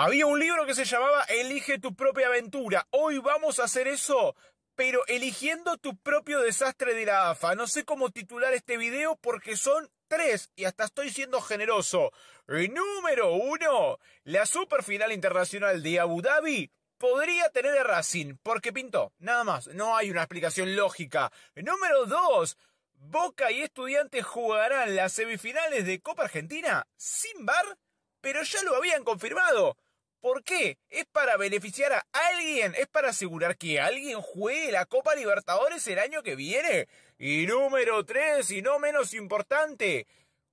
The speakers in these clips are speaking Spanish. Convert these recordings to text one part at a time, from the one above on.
Había un libro que se llamaba Elige tu propia aventura. Hoy vamos a hacer eso, pero eligiendo tu propio desastre de la AFA. No sé cómo titular este video porque son tres, y hasta estoy siendo generoso. número uno, la superfinal internacional de Abu Dhabi podría tener a Racing, porque pintó, nada más, no hay una explicación lógica. Número dos, Boca y Estudiantes jugarán las semifinales de Copa Argentina sin bar, pero ya lo habían confirmado. ¿Por qué? Es para beneficiar a alguien, es para asegurar que alguien juegue la Copa Libertadores el año que viene. Y número 3, y no menos importante,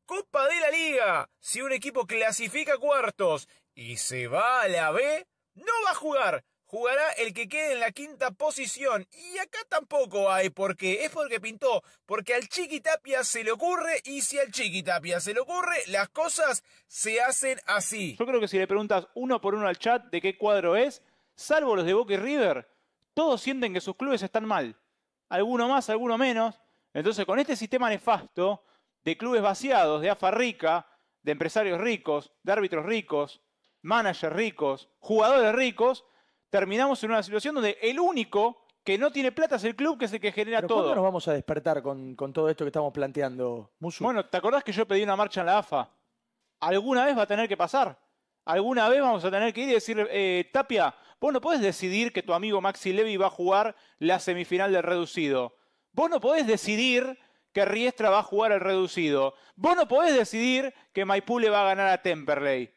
Copa de la Liga. Si un equipo clasifica cuartos y se va a la B, no va a jugar jugará el que quede en la quinta posición. Y acá tampoco hay por qué. Es porque pintó. Porque al Chiqui Tapia se le ocurre. Y si al Tapia se le ocurre, las cosas se hacen así. Yo creo que si le preguntas uno por uno al chat de qué cuadro es, salvo los de Boca y River, todos sienten que sus clubes están mal. Alguno más, alguno menos. Entonces, con este sistema nefasto de clubes vaciados, de AFA rica, de empresarios ricos, de árbitros ricos, managers ricos, jugadores ricos, terminamos en una situación donde el único que no tiene plata es el club que es el que genera todo. ¿Cuándo nos vamos a despertar con, todo esto que estamos planteando, Musu? Bueno, ¿te acordás que yo pedí una marcha en la AFA? Alguna vez va a tener que pasar. Alguna vez vamos a tener que ir y decir, eh, Tapia, vos no podés decidir que tu amigo Maxi Levy va a jugar la semifinal del reducido. Vos no podés decidir que Riestra va a jugar el reducido. Vos no podés decidir que Maipú le va a ganar a Temperley.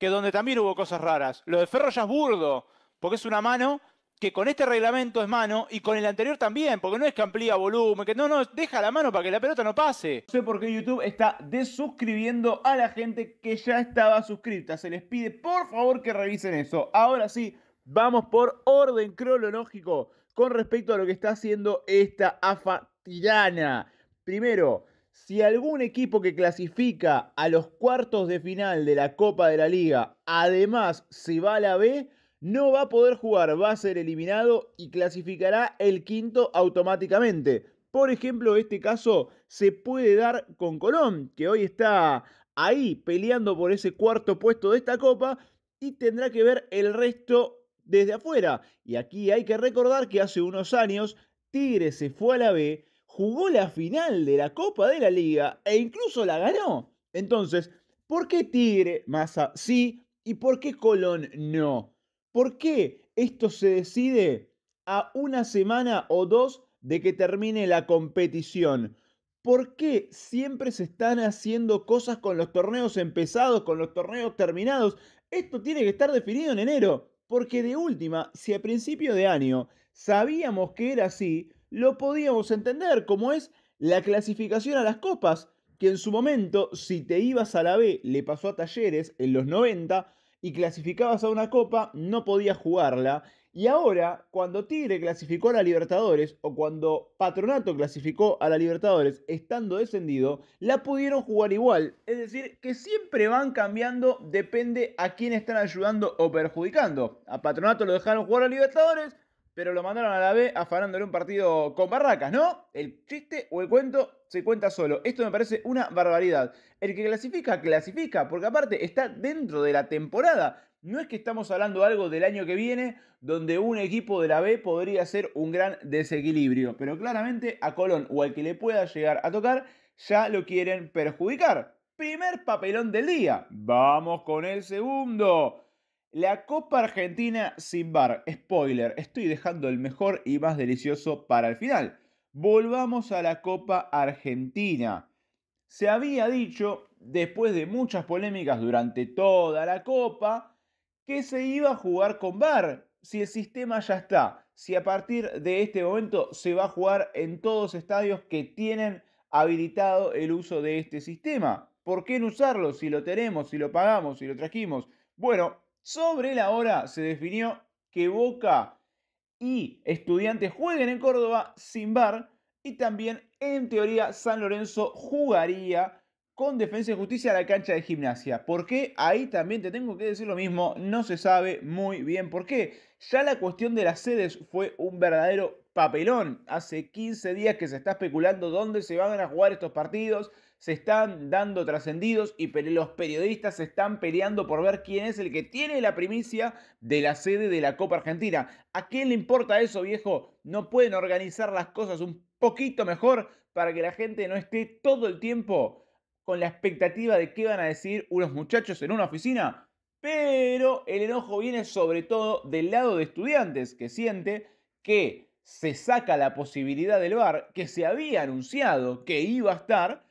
Que donde también hubo cosas raras. Lo de Ferro ya es burdo porque es una mano que con este reglamento es mano y con el anterior también, porque no es que amplía volumen, que no, no, deja la mano para que la pelota no pase. No sé por qué YouTube está desuscribiendo a la gente que ya estaba suscrita. Se les pide por favor que revisen eso. Ahora sí, vamos por orden cronológico con respecto a lo que está haciendo esta AFA tirana. Primero, si algún equipo que clasifica a los cuartos de final de la Copa de la Liga, además se va a la B, no va a poder jugar, va a ser eliminado y clasificará el quinto automáticamente. Por ejemplo, este caso se puede dar con Colón, que hoy está ahí peleando por ese cuarto puesto de esta copa y tendrá que ver el resto desde afuera. Y aquí hay que recordar que hace unos años Tigre se fue a la B, jugó la final de la Copa de la Liga e incluso la ganó. Entonces, ¿por qué Tigre, Massa, sí? ¿Y por qué Colón no? ¿Por qué esto se decide a una semana o dos de que termine la competición? ¿Por qué siempre se están haciendo cosas con los torneos empezados, con los torneos terminados? Esto tiene que estar definido en enero, porque de última, si a principio de año sabíamos que era así, lo podíamos entender, como es la clasificación a las copas, que en su momento, si te ibas a la B, le pasó a Talleres en los 90, y clasificabas a una copa, no podías jugarla. Y ahora, cuando Tigre clasificó a la Libertadores o cuando Patronato clasificó a la Libertadores estando descendido, la pudieron jugar igual. Es decir, que siempre van cambiando, depende a quién están ayudando o perjudicando. A Patronato lo dejaron jugar a Libertadores, pero lo mandaron a la B afanándole un partido con barracas, ¿no? El chiste o el cuento se cuenta solo. Esto me parece una barbaridad. El que clasifica, clasifica, porque aparte está dentro de la temporada. No es que estamos hablando algo del año que viene, donde un equipo de la B podría ser un gran desequilibrio, pero claramente a Colón o al que le pueda llegar a tocar, ya lo quieren perjudicar. Primer papelón del día. Vamos con el segundo. La Copa Argentina sin bar. Spoiler, estoy dejando el mejor y más delicioso para el final. Volvamos a la Copa Argentina. Se había dicho, después de muchas polémicas durante toda la Copa, que se iba a jugar con bar. Si el sistema ya está, si a partir de este momento se va a jugar en todos los estadios que tienen habilitado el uso de este sistema. ¿Por qué no usarlo si lo tenemos, si lo pagamos, si lo trajimos? Bueno, sobre la hora se definió que Boca y Estudiantes jueguen en Córdoba sin bar y también en teoría San Lorenzo jugaría con Defensa y Justicia a la cancha de gimnasia. Porque Ahí también te tengo que decir lo mismo, no se sabe muy bien por qué. Ya la cuestión de las sedes fue un verdadero papelón. Hace 15 días que se está especulando dónde se van a jugar estos partidos, se están dando trascendidos y los periodistas se están peleando por ver quién es el que tiene la primicia de la sede de la Copa Argentina. ¿A quién le importa eso, viejo? ¿No pueden organizar las cosas un poquito mejor para que la gente no esté todo el tiempo con la expectativa de qué van a decir unos muchachos en una oficina? Pero el enojo viene sobre todo del lado de estudiantes que siente que se saca la posibilidad del bar que se había anunciado que iba a estar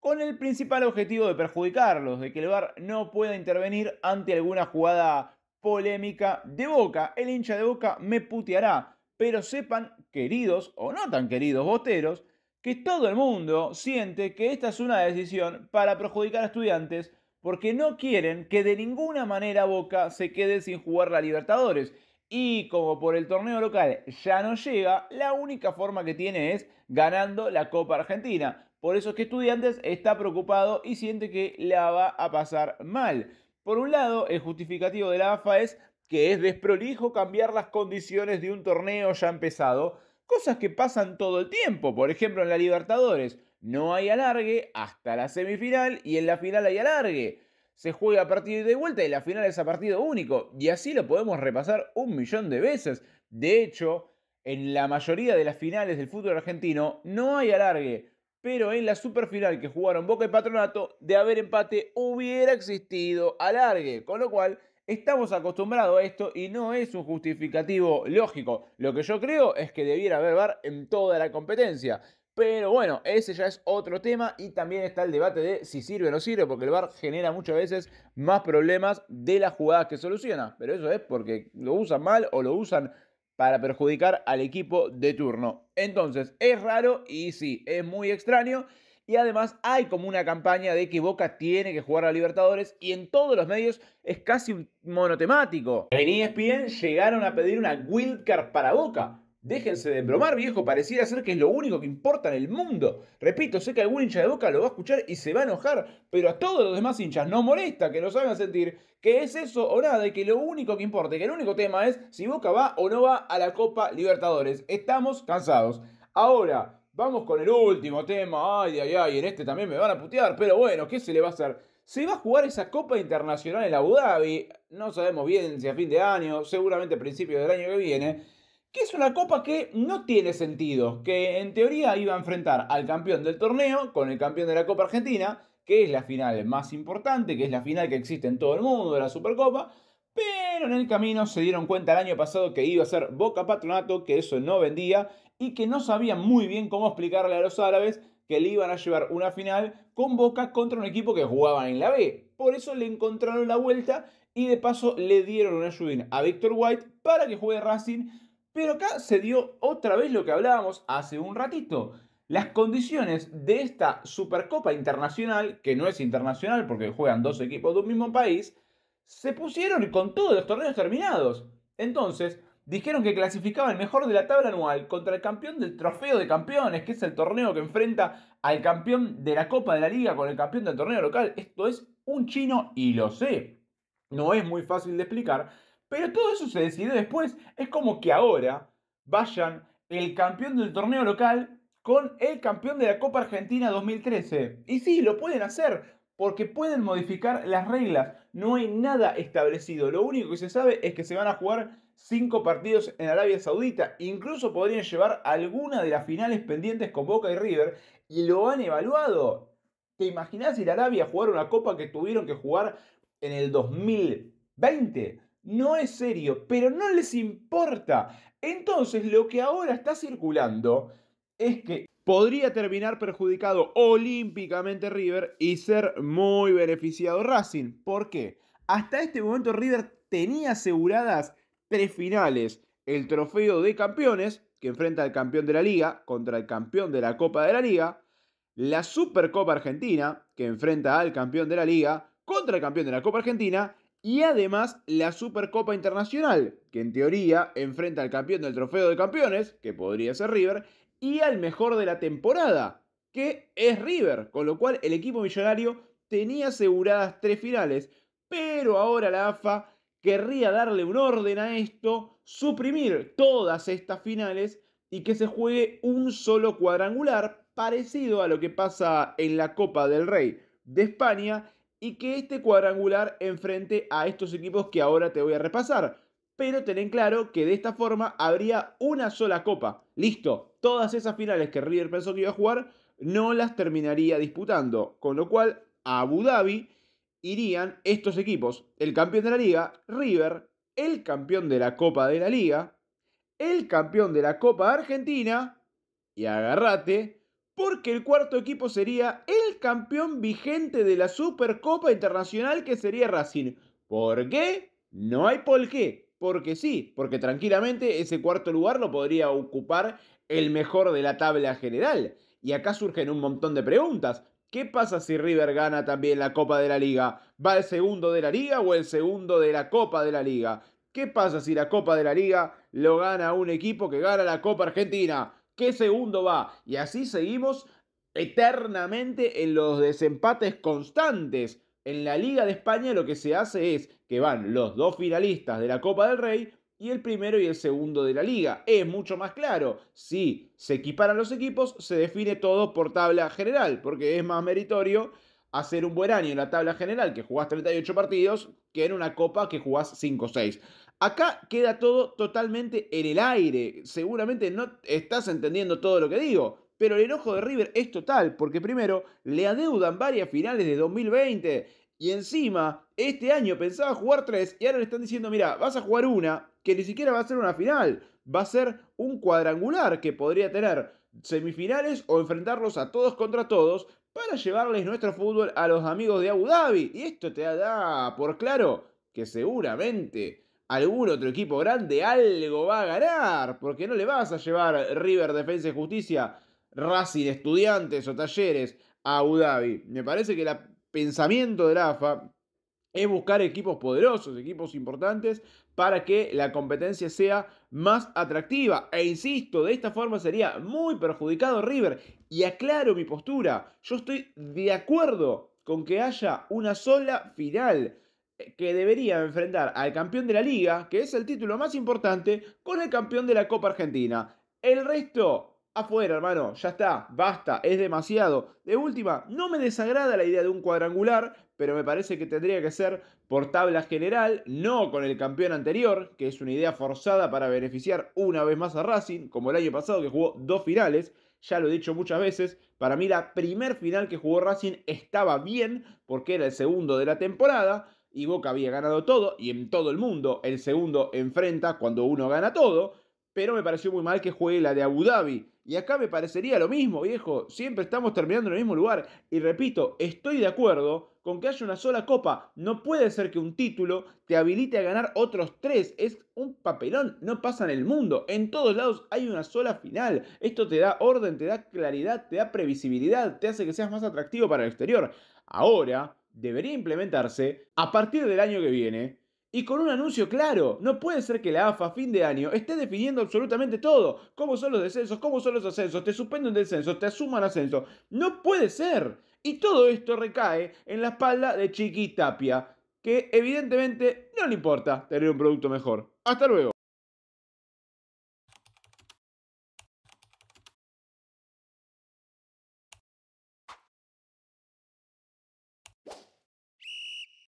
con el principal objetivo de perjudicarlos, de que el VAR no pueda intervenir ante alguna jugada polémica de Boca. El hincha de Boca me puteará, pero sepan, queridos o no tan queridos boteros, que todo el mundo siente que esta es una decisión para perjudicar a estudiantes porque no quieren que de ninguna manera Boca se quede sin jugar la Libertadores. Y como por el torneo local ya no llega, la única forma que tiene es ganando la Copa Argentina. Por eso es que Estudiantes está preocupado y siente que la va a pasar mal. Por un lado, el justificativo de la AFA es que es desprolijo cambiar las condiciones de un torneo ya empezado, cosas que pasan todo el tiempo, por ejemplo en la Libertadores, no hay alargue hasta la semifinal y en la final hay alargue. Se juega a partido de vuelta y la final es a partido único, y así lo podemos repasar un millón de veces. De hecho, en la mayoría de las finales del fútbol argentino no hay alargue, pero en la superfinal que jugaron Boca y Patronato, de haber empate hubiera existido alargue, con lo cual estamos acostumbrados a esto y no es un justificativo lógico. Lo que yo creo es que debiera haber VAR en toda la competencia. Pero bueno, ese ya es otro tema y también está el debate de si sirve o no sirve, porque el VAR genera muchas veces más problemas de las jugadas que soluciona. Pero eso es porque lo usan mal o lo usan para perjudicar al equipo de turno. Entonces, es raro y sí, es muy extraño. Y además hay como una campaña de que Boca tiene que jugar a Libertadores y en todos los medios es casi un monotemático. En ESPN llegaron a pedir una wildcard para Boca. Déjense de bromar, viejo. Pareciera ser que es lo único que importa en el mundo. Repito, sé que algún hincha de boca lo va a escuchar y se va a enojar, pero a todos los demás hinchas no molesta que nos hagan sentir que es eso o nada y que lo único que importa, Y que el único tema es si Boca va o no va a la Copa Libertadores. Estamos cansados. Ahora, vamos con el último tema. Ay, ay, ay, en este también me van a putear, pero bueno, ¿qué se le va a hacer? Se va a jugar esa Copa Internacional en Abu Dhabi. No sabemos bien si a fin de año, seguramente a principios del año que viene que es una copa que no tiene sentido, que en teoría iba a enfrentar al campeón del torneo con el campeón de la Copa Argentina, que es la final más importante, que es la final que existe en todo el mundo de la Supercopa, pero en el camino se dieron cuenta el año pasado que iba a ser Boca Patronato, que eso no vendía y que no sabían muy bien cómo explicarle a los árabes que le iban a llevar una final con Boca contra un equipo que jugaba en la B. Por eso le encontraron la vuelta y de paso le dieron una ayudín a Víctor White para que juegue Racing pero acá se dio otra vez lo que hablábamos hace un ratito. Las condiciones de esta Supercopa Internacional, que no es internacional porque juegan dos equipos de un mismo país, se pusieron con todos los torneos terminados. Entonces, dijeron que clasificaba el mejor de la tabla anual contra el campeón del Trofeo de Campeones, que es el torneo que enfrenta al campeón de la Copa de la Liga con el campeón del torneo local. Esto es un chino y lo sé. No es muy fácil de explicar, pero todo eso se decidió después. Es como que ahora vayan el campeón del torneo local con el campeón de la Copa Argentina 2013. Y sí, lo pueden hacer, porque pueden modificar las reglas. No hay nada establecido. Lo único que se sabe es que se van a jugar cinco partidos en Arabia Saudita. Incluso podrían llevar alguna de las finales pendientes con Boca y River. Y lo han evaluado. ¿Te imaginas ir a Arabia a jugar una copa que tuvieron que jugar en el 2020? no es serio, pero no les importa. Entonces lo que ahora está circulando es que podría terminar perjudicado olímpicamente River y ser muy beneficiado Racing. ¿Por qué? Hasta este momento River tenía aseguradas tres finales. El trofeo de campeones, que enfrenta al campeón de la liga contra el campeón de la Copa de la Liga. La Supercopa Argentina, que enfrenta al campeón de la liga contra el campeón de la Copa Argentina y además la Supercopa Internacional, que en teoría enfrenta al campeón del Trofeo de Campeones, que podría ser River, y al mejor de la temporada, que es River, con lo cual el equipo millonario tenía aseguradas tres finales, pero ahora la AFA querría darle un orden a esto, suprimir todas estas finales y que se juegue un solo cuadrangular, parecido a lo que pasa en la Copa del Rey de España, y que este cuadrangular enfrente a estos equipos que ahora te voy a repasar. Pero ten en claro que de esta forma habría una sola copa. Listo, todas esas finales que River pensó que iba a jugar no las terminaría disputando, con lo cual a Abu Dhabi irían estos equipos, el campeón de la liga, River, el campeón de la Copa de la Liga, el campeón de la Copa Argentina, y agarrate, porque el cuarto equipo sería el campeón vigente de la Supercopa Internacional que sería Racing. ¿Por qué? No hay por qué. Porque sí, porque tranquilamente ese cuarto lugar lo podría ocupar el mejor de la tabla general. Y acá surgen un montón de preguntas. ¿Qué pasa si River gana también la Copa de la Liga? ¿Va el segundo de la Liga o el segundo de la Copa de la Liga? ¿Qué pasa si la Copa de la Liga lo gana un equipo que gana la Copa Argentina? qué segundo va. Y así seguimos eternamente en los desempates constantes. En la Liga de España lo que se hace es que van los dos finalistas de la Copa del Rey y el primero y el segundo de la liga. Es mucho más claro. Si se equiparan los equipos, se define todo por tabla general, porque es más meritorio hacer un buen año en la tabla general que jugás 38 partidos que en una copa que jugás 5 o 6. Acá queda todo totalmente en el aire. Seguramente no estás entendiendo todo lo que digo. Pero el enojo de River es total, porque primero le adeudan varias finales de 2020. Y encima, este año pensaba jugar tres y ahora le están diciendo, mira, vas a jugar una que ni siquiera va a ser una final. Va a ser un cuadrangular que podría tener semifinales o enfrentarlos a todos contra todos para llevarles nuestro fútbol a los amigos de Abu Dhabi. Y esto te da por claro que seguramente algún otro equipo grande algo va a ganar, porque no le vas a llevar River Defensa y Justicia, Racing Estudiantes o Talleres a Abu Dhabi. Me parece que el pensamiento de AFA es buscar equipos poderosos, equipos importantes, para que la competencia sea más atractiva. E insisto, de esta forma sería muy perjudicado River. Y aclaro mi postura, yo estoy de acuerdo con que haya una sola final que debería enfrentar al campeón de la liga, que es el título más importante, con el campeón de la Copa Argentina. El resto, afuera, hermano, ya está, basta, es demasiado. De última, no me desagrada la idea de un cuadrangular, pero me parece que tendría que ser por tabla general, no con el campeón anterior, que es una idea forzada para beneficiar una vez más a Racing, como el año pasado que jugó dos finales. Ya lo he dicho muchas veces, para mí la primer final que jugó Racing estaba bien, porque era el segundo de la temporada y Boca había ganado todo y en todo el mundo el segundo enfrenta cuando uno gana todo, pero me pareció muy mal que juegue la de Abu Dhabi. Y acá me parecería lo mismo, viejo, siempre estamos terminando en el mismo lugar. Y repito, estoy de acuerdo con que haya una sola copa. No puede ser que un título te habilite a ganar otros tres. Es un papelón, no pasa en el mundo. En todos lados hay una sola final. Esto te da orden, te da claridad, te da previsibilidad, te hace que seas más atractivo para el exterior. Ahora, debería implementarse a partir del año que viene. Y con un anuncio claro, no puede ser que la AFA fin de año esté definiendo absolutamente todo. ¿Cómo son los descensos? ¿Cómo son los ascensos? ¿Te suspenden descensos? ¿Te asuman ascenso. No puede ser. Y todo esto recae en la espalda de Chiqui Tapia, que evidentemente no le importa tener un producto mejor. Hasta luego.